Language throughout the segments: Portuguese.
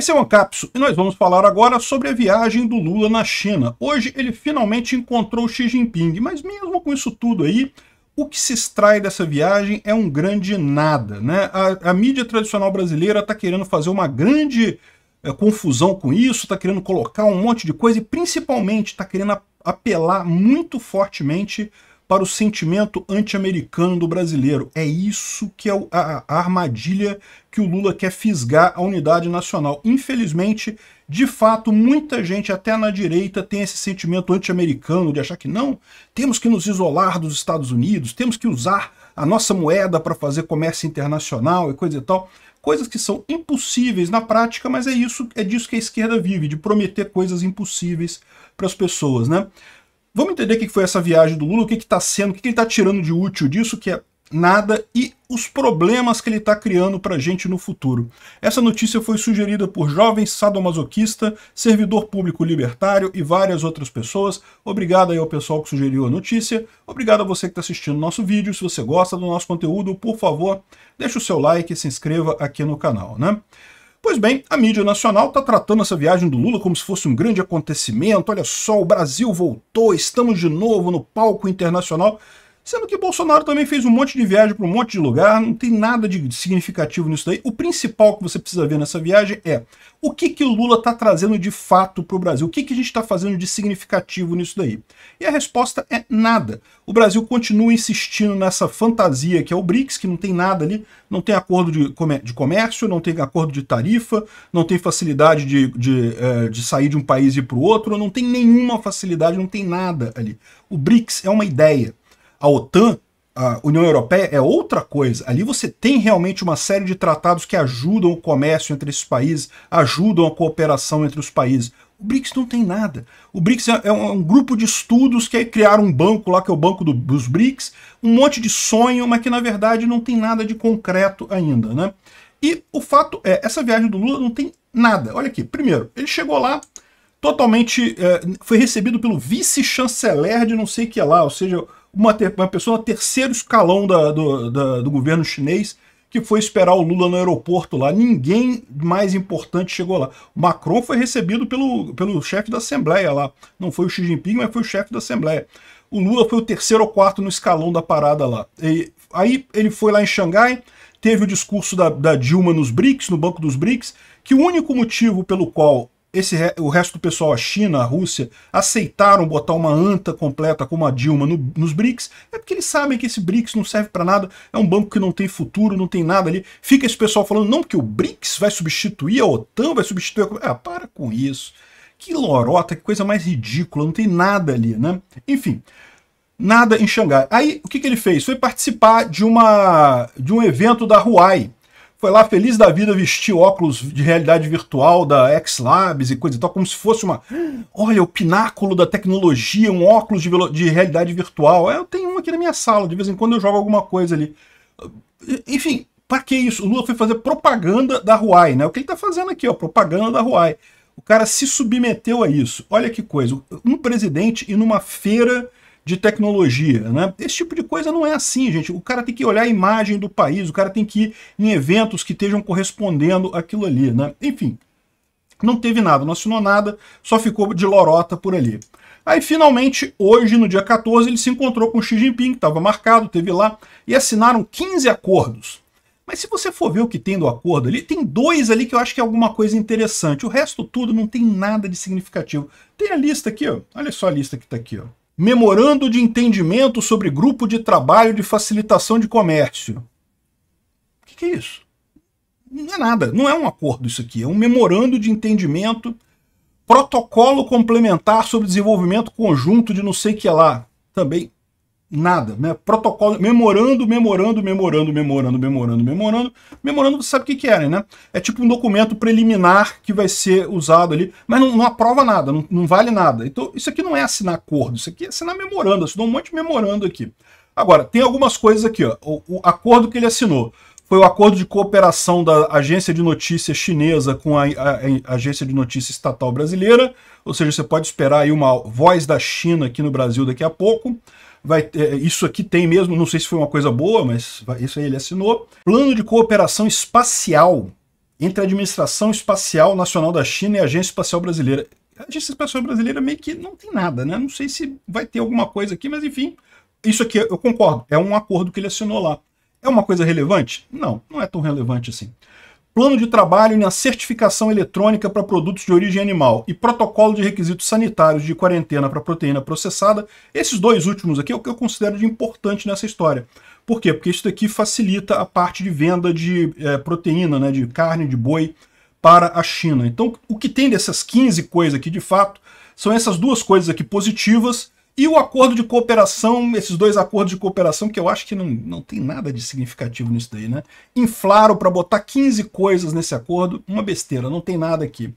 Esse é o Ancapsu e nós vamos falar agora sobre a viagem do Lula na China. Hoje ele finalmente encontrou Xi Jinping, mas mesmo com isso tudo aí, o que se extrai dessa viagem é um grande nada. Né? A, a mídia tradicional brasileira está querendo fazer uma grande é, confusão com isso, está querendo colocar um monte de coisa e principalmente está querendo apelar muito fortemente para o sentimento anti-americano do brasileiro. É isso que é a, armadilha que o Lula quer fisgar a unidade nacional. Infelizmente, de fato, muita gente, até na direita, tem esse sentimento anti-americano de achar que não, temos que nos isolar dos Estados Unidos, temos que usar a nossa moeda para fazer comércio internacional e coisa e tal. Coisas que são impossíveis na prática, mas é isso, é disso que a esquerda vive, de prometer coisas impossíveis para as pessoas, né? Vamos entender o que foi essa viagem do Lula, o que está sendo, o que ele está tirando de útil disso, que é nada, e os problemas que ele está criando para a gente no futuro. Essa notícia foi sugerida por jovem sadomasoquista, servidor público libertário e várias outras pessoas. Obrigado aí ao pessoal que sugeriu a notícia. Obrigado a você que está assistindo nosso vídeo. Se você gosta do nosso conteúdo, por favor, deixe o seu like e se inscreva aqui no canal. né? Pois bem, a mídia nacional está tratando essa viagem do Lula como se fosse um grande acontecimento. Olha só, o Brasil voltou, estamos de novo no palco internacional. Sendo que Bolsonaro também fez um monte de viagem para um monte de lugar, não tem nada de significativo nisso daí. O principal que você precisa ver nessa viagem é o que, que o Lula está trazendo de fato para o Brasil, o que, que a gente está fazendo de significativo nisso daí. E a resposta é nada. O Brasil continua insistindo nessa fantasia que é o BRICS, que não tem nada ali, não tem acordo de comércio, não tem acordo de tarifa, não tem facilidade de, de, eh, de sair de um país e ir para o outro, não tem nenhuma facilidade, não tem nada ali. O BRICS é uma ideia a OTAN, a União Europeia, é outra coisa. Ali você tem realmente uma série de tratados que ajudam o comércio entre esses países, ajudam a cooperação entre os países. O BRICS não tem nada. O BRICS é um, é um grupo de estudos que criaram um banco lá, que é o Banco do, dos BRICS, um monte de sonho, mas que na verdade não tem nada de concreto ainda, né? E o fato é, essa viagem do Lula não tem nada. Olha aqui, primeiro, ele chegou lá totalmente. É, foi recebido pelo vice-chanceler de não sei o que lá, ou seja, uma, ter, uma pessoa terceiro escalão da, do, da, do governo chinês que foi esperar o Lula no aeroporto lá. Ninguém mais importante chegou lá. O Macron foi recebido pelo, pelo chefe da Assembleia lá. Não foi o Xi Jinping, mas foi o chefe da Assembleia. O Lula foi o terceiro ou quarto no escalão da parada lá. E, aí ele foi lá em Xangai, teve o discurso da, da Dilma nos BRICS, no Banco dos BRICS, que o único motivo pelo qual esse, o resto do pessoal, a China, a Rússia, aceitaram botar uma anta completa como a Dilma no, nos BRICS, é porque eles sabem que esse BRICS não serve para nada, é um banco que não tem futuro, não tem nada ali. Fica esse pessoal falando, não, que o BRICS vai substituir a OTAN, vai substituir a... Ah, para com isso. Que lorota, que coisa mais ridícula, não tem nada ali, né? Enfim, nada em Xangai. Aí, o que, que ele fez? Foi participar de, uma, de um evento da Huawei, foi lá feliz da vida, vestiu óculos de realidade virtual da X-Labs e coisa e tal, como se fosse uma... Olha, o pináculo da tecnologia, um óculos de, de realidade virtual. É, eu tenho um aqui na minha sala, de vez em quando eu jogo alguma coisa ali. Enfim, para que isso? O Lula foi fazer propaganda da Huawei, né? O que ele está fazendo aqui, ó, propaganda da Huawei. O cara se submeteu a isso. Olha que coisa, um presidente e numa feira de tecnologia. Né? Esse tipo de coisa não é assim, gente. O cara tem que olhar a imagem do país, o cara tem que ir em eventos que estejam correspondendo aquilo ali. Né? Enfim, não teve nada, não assinou nada, só ficou de lorota por ali. Aí, finalmente, hoje, no dia 14, ele se encontrou com Xi Jinping, que estava marcado, teve lá, e assinaram 15 acordos. Mas se você for ver o que tem do acordo ali, tem dois ali que eu acho que é alguma coisa interessante. O resto tudo não tem nada de significativo. Tem a lista aqui, ó. Olha só a lista que está aqui, ó. Memorando de Entendimento sobre Grupo de Trabalho de Facilitação de Comércio. O que, que é isso? Não é nada, não é um acordo isso aqui, é um memorando de entendimento, protocolo complementar sobre desenvolvimento conjunto de não sei que lá. Também Nada. Né? Protocolo, memorando, memorando, memorando, memorando, memorando, memorando. Memorando, você sabe o que, querem, é, né? É tipo um documento preliminar que vai ser usado ali, mas não, não aprova nada, não, não, vale nada. Então, isso aqui não é assinar acordo, isso aqui é assinar memorando. Assinou um monte de memorando aqui. Agora, tem algumas coisas aqui, ó. O, o acordo que ele assinou foi o acordo de cooperação da agência de notícias chinesa com a, a, a, agência de notícias estatal brasileira, ou seja, você pode esperar aí uma voz da China aqui no Brasil daqui a pouco vai é, isso aqui tem mesmo, não sei se foi uma coisa boa, mas isso aí ele assinou. Plano de cooperação espacial entre a Administração Espacial Nacional da China e a Agência Espacial Brasileira. A Agência Espacial Brasileira meio que não tem nada, né? Não sei se vai ter alguma coisa aqui, mas enfim, isso aqui eu concordo, é um acordo que ele assinou lá. É uma coisa relevante? Não, não é tão relevante assim plano de trabalho na certificação eletrônica para produtos de origem animal e protocolo de requisitos sanitários de quarentena para proteína processada, esses dois últimos aqui é o que eu considero de importante nessa história. Por quê? Porque isso daqui facilita a parte de venda de é, proteína, né, de carne, de boi, para a China. Então, o que tem dessas 15 coisas aqui, de fato, são essas duas coisas aqui positivas e o acordo de cooperação, esses dois acordos de cooperação, que eu acho que não, não tem nada de significativo nisso daí, né? Inflaram para botar 15 coisas nesse acordo, uma besteira, não tem nada aqui.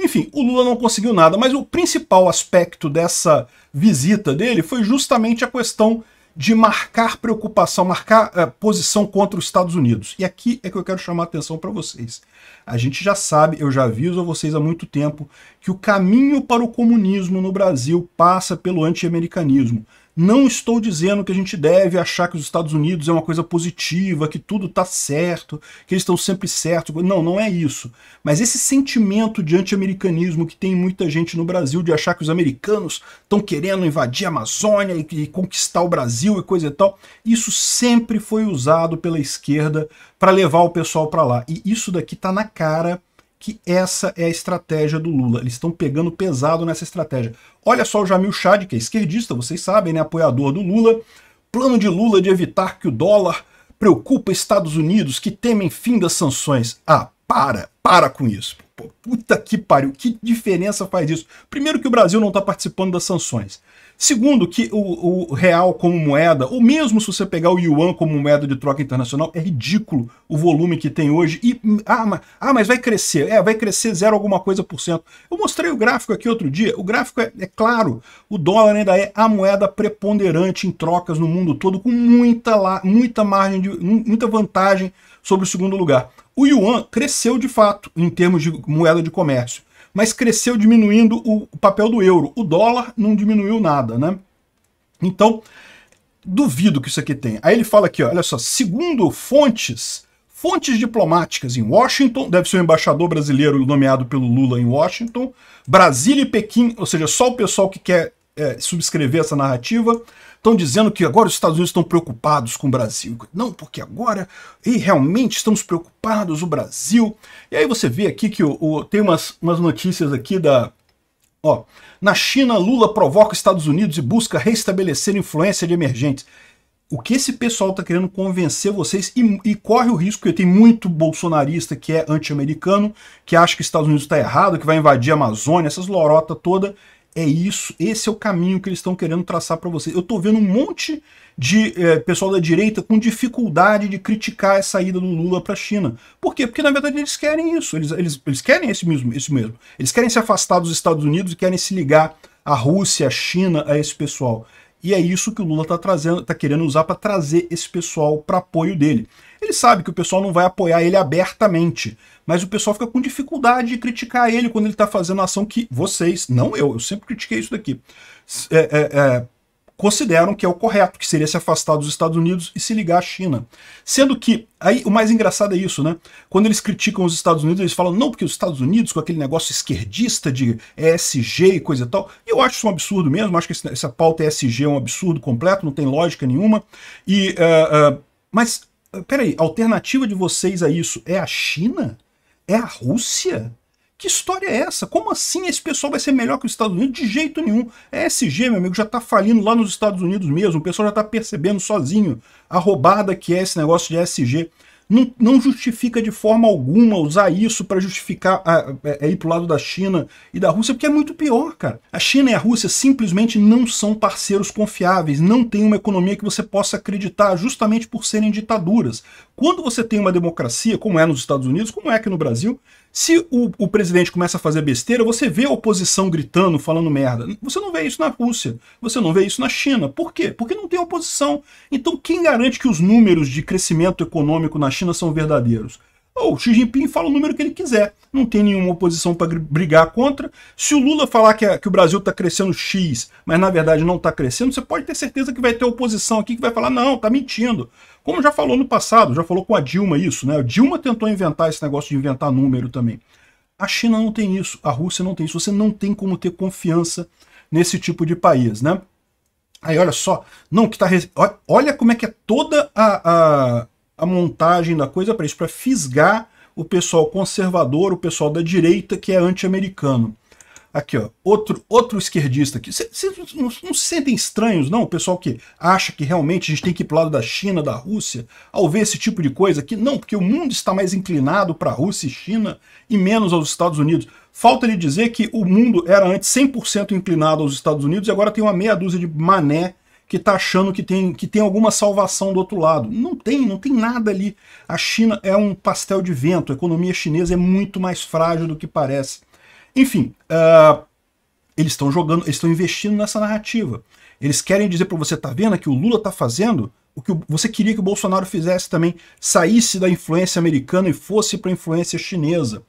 Enfim, o Lula não conseguiu nada, mas o principal aspecto dessa visita dele foi justamente a questão de marcar preocupação, marcar eh, posição contra os Estados Unidos. E aqui é que eu quero chamar a atenção para vocês. A gente já sabe, eu já aviso a vocês há muito tempo, que o caminho para o comunismo no Brasil passa pelo anti-americanismo. Não estou dizendo que a gente deve achar que os Estados Unidos é uma coisa positiva, que tudo está certo, que eles estão sempre certos. Não, não é isso. Mas esse sentimento de anti-americanismo que tem muita gente no Brasil de achar que os americanos estão querendo invadir a Amazônia e, e conquistar o Brasil e coisa e tal, isso sempre foi usado pela esquerda para levar o pessoal para lá. E isso daqui está na cara que essa é a estratégia do Lula. Eles estão pegando pesado nessa estratégia. Olha só o Jamil Chad, que é esquerdista, vocês sabem, né, apoiador do Lula. Plano de Lula de evitar que o dólar preocupa Estados Unidos, que temem fim das sanções. Ah, para! para com isso. Pô, puta que pariu, que diferença faz isso? Primeiro que o Brasil não está participando das sanções. Segundo, que o, o, real como moeda, ou mesmo se você pegar o yuan como moeda de troca internacional, é ridículo o volume que tem hoje. E, hum, ah, mas, ah, mas vai crescer. É, vai crescer zero alguma coisa por cento. Eu mostrei o gráfico aqui outro dia. O gráfico é, é claro, o dólar ainda é a moeda preponderante em trocas no mundo todo, com muita, muita margem, de, muita vantagem sobre o segundo lugar. O yuan cresceu de fato fato em termos de moeda de comércio, mas cresceu diminuindo o papel do euro. O dólar não diminuiu nada, né? Então, duvido que isso aqui tenha. Aí ele fala aqui, olha só, segundo fontes, fontes diplomáticas em Washington, deve ser o embaixador brasileiro nomeado pelo Lula em Washington, Brasília e Pequim, ou seja, só o pessoal que quer é, subscrever essa narrativa, estão dizendo que agora os Estados Unidos estão preocupados com o Brasil. Não, porque agora e realmente estamos preocupados, o Brasil. E aí você vê aqui que o, o tem umas, umas notícias aqui da. Ó, na China, Lula provoca Estados Unidos e busca restabelecer influência de emergentes. O que esse pessoal está querendo convencer vocês e, e, corre o risco, porque tem muito bolsonarista que é anti-americano, que acha que Estados Unidos está errado, que vai invadir a Amazônia, essas lorota toda, é isso, esse é o caminho que eles estão querendo traçar para você. Eu estou vendo um monte de é, pessoal da direita com dificuldade de criticar a saída do Lula para a China. Por quê? Porque na verdade eles querem isso, eles, eles, eles querem esse mesmo, isso mesmo. Eles querem se afastar dos Estados Unidos e querem se ligar à Rússia, à China, a esse pessoal. E é isso que o Lula está trazendo, tá querendo usar para trazer esse pessoal para apoio dele. Ele sabe que o pessoal não vai apoiar ele abertamente, mas o pessoal fica com dificuldade de criticar ele quando ele está fazendo ação que vocês, não eu, eu sempre critiquei isso daqui, é, é, é, consideram que é o correto, que seria se afastar dos Estados Unidos e se ligar à China. Sendo que, aí o mais engraçado é isso, né? Quando eles criticam os Estados Unidos, eles falam, não, porque os Estados Unidos, com aquele negócio esquerdista de ESG e coisa e tal, e eu acho isso um absurdo mesmo, acho que essa pauta ESG é um absurdo completo, não tem lógica nenhuma, e, uh, uh, mas, eh, peraí, a alternativa de vocês a isso é a China? É a Rússia? Que história é essa? Como assim esse pessoal vai ser melhor que os Estados Unidos? De jeito nenhum. A é SG, meu amigo, já tá falindo lá nos Estados Unidos mesmo. O pessoal já tá percebendo sozinho a roubada que é esse negócio de SG. Não, não justifica de forma alguma usar isso para justificar a, a, é, a é, ir pro lado da China e da Rússia, porque é muito pior, cara. A China e a Rússia simplesmente não são parceiros confiáveis, não tem uma economia que você possa acreditar justamente por serem ditaduras. Quando você tem uma democracia, como é nos Estados Unidos, como é aqui no Brasil, se o, o, presidente começa a fazer besteira, você vê a oposição gritando, falando merda. Você não vê isso na Rússia, você não vê isso na China. Por quê? Porque não tem oposição. Então, quem garante que os números de crescimento econômico na China são verdadeiros? ou oh, Xi Jinping fala o número que ele quiser. Não tem nenhuma oposição para brigar contra. Se o Lula falar que, a, é, que o Brasil está crescendo X, mas na verdade não está crescendo, você pode ter certeza que vai ter oposição aqui que vai falar, não, está mentindo. Como já falou no passado, já falou com a Dilma isso, né? A Dilma tentou inventar esse negócio de inventar número também. A China não tem isso, a Rússia não tem isso. Você não tem como ter confiança nesse tipo de país, né? Aí olha só, não que tá. Olha como é que é toda a, a a montagem da coisa para isso, para fisgar o pessoal conservador, o pessoal da direita que é anti-americano. Aqui, ó, outro, outro esquerdista aqui. Vocês não, não, se sentem estranhos, não? O pessoal que acha que realmente a gente tem que ir para o lado da China, da Rússia, ao ver esse tipo de coisa aqui? Não, porque o mundo está mais inclinado para a Rússia e China e menos aos Estados Unidos. Falta lhe dizer que o mundo era antes 100% inclinado aos Estados Unidos e agora tem uma meia dúzia de mané que está achando que tem, que tem alguma salvação do outro lado. Não tem, não tem nada ali. A China é um pastel de vento, a economia chinesa é muito mais frágil do que parece. Enfim, uh, eles estão jogando, eles estão investindo nessa narrativa. Eles querem dizer para você, tá vendo que o Lula está fazendo o que você queria que o Bolsonaro fizesse também, saísse da influência americana e fosse para a influência chinesa.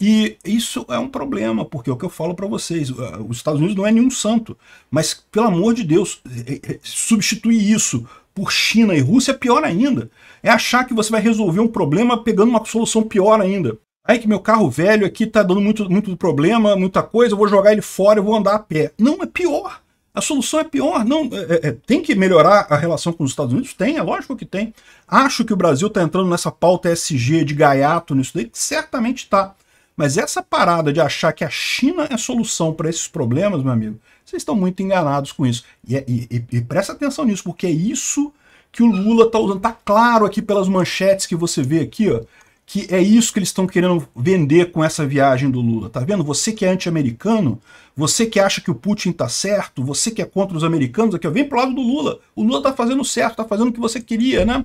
E isso é um problema, porque é o que eu falo para vocês, eh, os Estados Unidos não é nenhum santo, mas pelo amor de Deus, eh, eh, substituir isso por China e Rússia é pior ainda. É achar que você vai resolver um problema pegando uma solução pior ainda. Aí que meu carro velho aqui tá dando muito, muito problema, muita coisa, eu vou jogar ele fora, eu vou andar a pé. Não, é pior. A solução é pior, não. É, é, tem que melhorar a relação com os Estados Unidos? Tem, é lógico que tem. Acho que o Brasil está entrando nessa pauta SG de gaiato nisso daí? Certamente está. Mas essa parada de achar que a China é solução para esses problemas, meu amigo, vocês estão muito enganados com isso. É, e, e, e, presta atenção nisso, porque é isso que o Lula está usando. Tá claro aqui pelas manchetes que você vê aqui, ó, que é isso que eles estão querendo vender com essa viagem do Lula. Tá vendo? Você que é anti-americano, você que acha que o Putin tá certo, você que é contra os americanos, aqui, ó, vem pro lado do Lula. O Lula tá fazendo certo, tá fazendo o que você queria, né?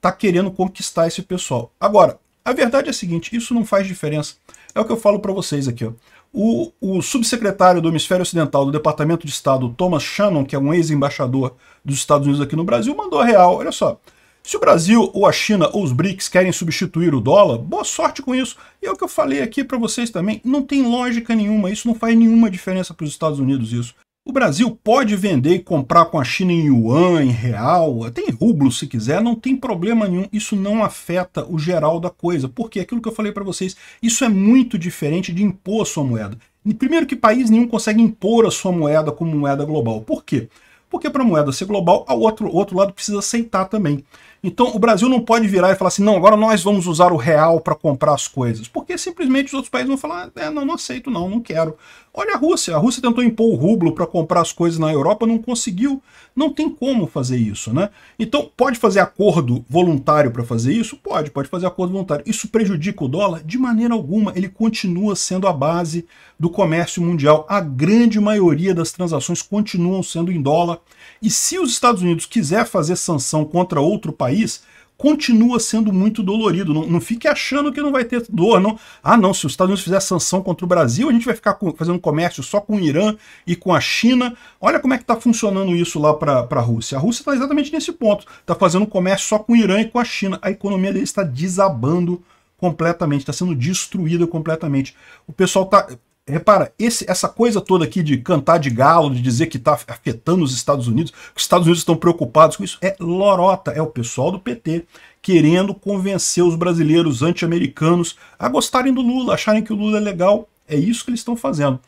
Tá querendo conquistar esse pessoal. Agora, a verdade é a seguinte, isso não faz diferença. É o que eu falo para vocês aqui. Ó. O, o, subsecretário do Hemisfério Ocidental do Departamento de Estado, Thomas Shannon, que é um ex-embaixador dos Estados Unidos aqui no Brasil, mandou a real. Olha só, se o Brasil ou a China ou os BRICS querem substituir o dólar, boa sorte com isso. E é o que eu falei aqui para vocês também, não tem lógica nenhuma, isso não faz nenhuma diferença para os Estados Unidos isso. O Brasil pode vender e comprar com a China em yuan, em real, até em rublo se quiser, não tem problema nenhum. Isso não afeta o geral da coisa, porque aquilo que eu falei para vocês, isso é muito diferente de impor a sua moeda. primeiro que país nenhum consegue impor a sua moeda como moeda global. Por quê? Porque para a moeda ser global, o outro, outro lado precisa aceitar também. Então o Brasil não pode virar e falar assim, não, agora nós vamos usar o real para comprar as coisas, porque simplesmente os outros países vão falar, é, não, não aceito não, não quero. Olha a Rússia, a Rússia tentou impor o rublo para comprar as coisas na Europa, não conseguiu, não tem como fazer isso, né? Então pode fazer acordo voluntário para fazer isso? Pode, pode fazer acordo voluntário. Isso prejudica o dólar? De maneira alguma, ele continua sendo a base do comércio mundial. A grande maioria das transações continuam sendo em dólar, e se os Estados Unidos quiser fazer sanção contra outro país, continua sendo muito dolorido. Não, não, fique achando que não vai ter dor, não. Ah, não, se os Estados Unidos fizer sanção contra o Brasil, a gente vai ficar fazendo comércio só com o Irã e com a China. Olha como é que está funcionando isso lá para a Rússia. A Rússia está exatamente nesse ponto. Está fazendo comércio só com o Irã e com a China. A economia dele está desabando completamente, está sendo destruída completamente. O pessoal está repara, esse, essa coisa toda aqui de cantar de galo, de dizer que está afetando os Estados Unidos, que os Estados Unidos estão preocupados com isso, é lorota, é o pessoal do PT querendo convencer os brasileiros anti-americanos a gostarem do Lula, acharem que o Lula é legal. É isso que eles estão fazendo.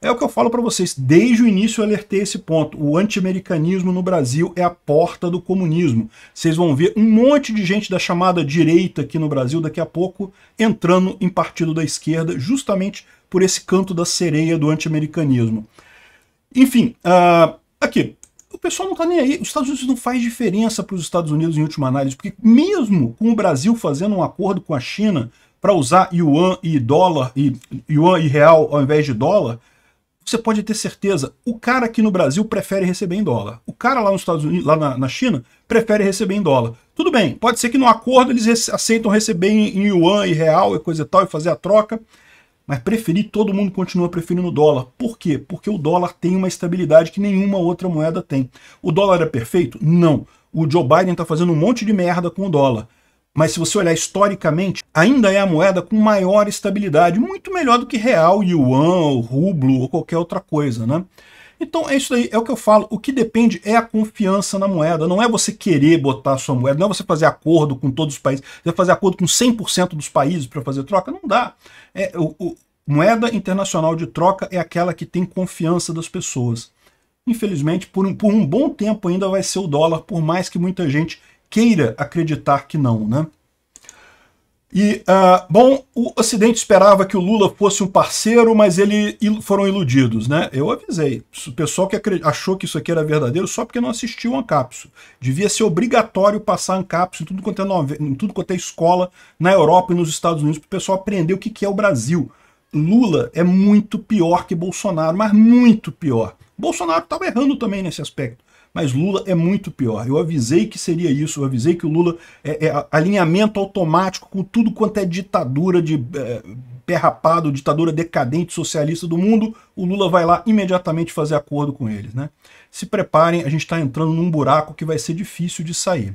É o que eu falo para vocês, desde o início eu alertei esse ponto. O anti-americanismo no Brasil é a porta do comunismo. Vocês vão ver um monte de gente da chamada direita aqui no Brasil daqui a pouco entrando em partido da esquerda, justamente por esse canto da sereia do anti-americanismo. Enfim, uh, aqui, o pessoal não está nem aí. Os Estados Unidos não faz diferença para os Estados Unidos em última análise, porque mesmo com o Brasil fazendo um acordo com a China para usar yuan e dólar, e, yuan e real ao invés de dólar, você pode ter certeza, o cara aqui no Brasil prefere receber em dólar. O cara lá nos Estados Unidos, lá na, na China, prefere receber em dólar. Tudo bem, pode ser que no acordo eles aceitam receber em, em yuan e real e coisa e tal, e fazer a troca, mas preferir, todo mundo continua preferindo o dólar. Por quê? Porque o dólar tem uma estabilidade que nenhuma outra moeda tem. O dólar é perfeito? Não. O Joe Biden está fazendo um monte de merda com o dólar. Mas se você olhar historicamente, ainda é a moeda com maior estabilidade, muito melhor do que real, yuan, rublo ou qualquer outra coisa, né? Então é isso aí, é o que eu falo. O que depende é a confiança na moeda. Não é você querer botar a sua moeda, não é você fazer acordo com todos os países, você fazer acordo com 100% dos países para fazer troca. Não dá. É, o, o, moeda internacional de troca é aquela que tem confiança das pessoas. Infelizmente, por um, por um bom tempo ainda vai ser o dólar, por mais que muita gente queira acreditar que não, né? E, uh, bom, o Ocidente esperava que o Lula fosse um parceiro, mas eles il foram iludidos, né? Eu avisei. O pessoal que achou que isso aqui era verdadeiro só porque não assistiu a Ancapso. Devia ser obrigatório passar Ancapso em tudo quanto é, em tudo quanto é escola na Europa e nos Estados Unidos para o pessoal aprender o que, que é o Brasil. Lula é muito pior que Bolsonaro, mas muito pior. Bolsonaro estava errando também nesse aspecto mas Lula é muito pior. Eu avisei que seria isso, eu avisei que o Lula é, é alinhamento automático com tudo quanto é ditadura de é, pé rapado, ditadura decadente socialista do mundo. O Lula vai lá imediatamente fazer acordo com eles. Né? Se preparem, a gente está entrando num buraco que vai ser difícil de sair.